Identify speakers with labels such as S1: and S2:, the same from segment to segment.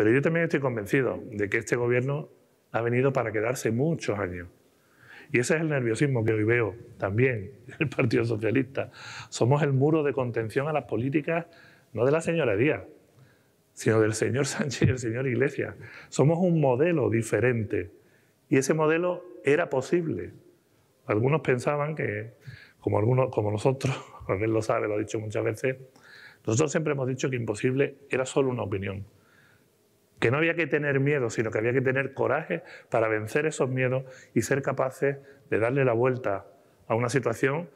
S1: Pero yo también estoy convencido de que este gobierno ha venido para quedarse muchos años. Y ese es el nerviosismo que hoy veo también en el Partido Socialista. Somos el muro de contención a las políticas, no de la señora Díaz, sino del señor Sánchez y el señor Iglesias. Somos un modelo diferente. Y ese modelo era posible. Algunos pensaban que, como, algunos, como nosotros, él lo sabe, lo ha dicho muchas veces, nosotros siempre hemos dicho que imposible era solo una opinión que no había que tener miedo, sino que había que tener coraje para vencer esos miedos y ser capaces de darle la vuelta a una situación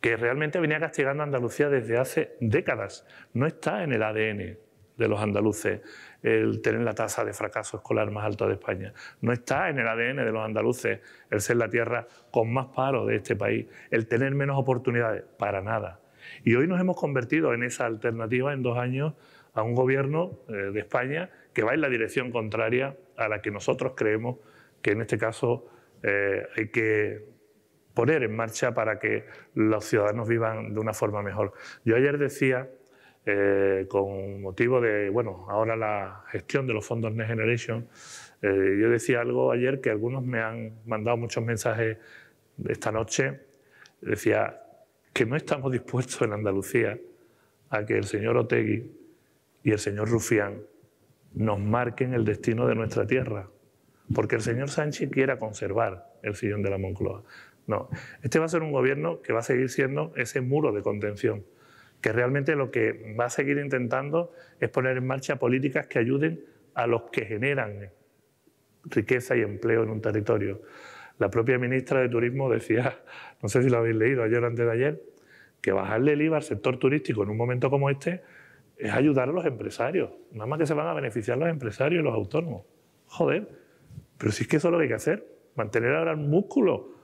S1: que realmente venía castigando a Andalucía desde hace décadas. No está en el ADN de los andaluces el tener la tasa de fracaso escolar más alta de España. No está en el ADN de los andaluces el ser la tierra con más paro de este país, el tener menos oportunidades, para nada. Y hoy nos hemos convertido en esa alternativa en dos años a un gobierno eh, de España que va en la dirección contraria a la que nosotros creemos que en este caso eh, hay que poner en marcha para que los ciudadanos vivan de una forma mejor. Yo ayer decía, eh, con motivo de, bueno, ahora la gestión de los fondos Next Generation, yo decía algo ayer que algunos me han mandado muchos mensajes esta noche, decía que no estamos dispuestos en Andalucía a que el señor Otegui y el señor Rufián nos marquen el destino de nuestra tierra, porque el señor Sánchez quiera conservar el sillón de la Moncloa. No, este va a ser un gobierno que va a seguir siendo ese muro de contención, que realmente lo que va a seguir intentando es poner en marcha políticas que ayuden a los que generan riqueza y empleo en un territorio. La propia ministra de Turismo decía, no sé si lo habéis leído ayer o antes de ayer, que bajarle el IVA al sector turístico en un momento como este es ayudar a los empresarios. Nada más que se van a beneficiar los empresarios y los autónomos. Joder, pero si es que eso es lo que hay que hacer, mantener ahora el músculo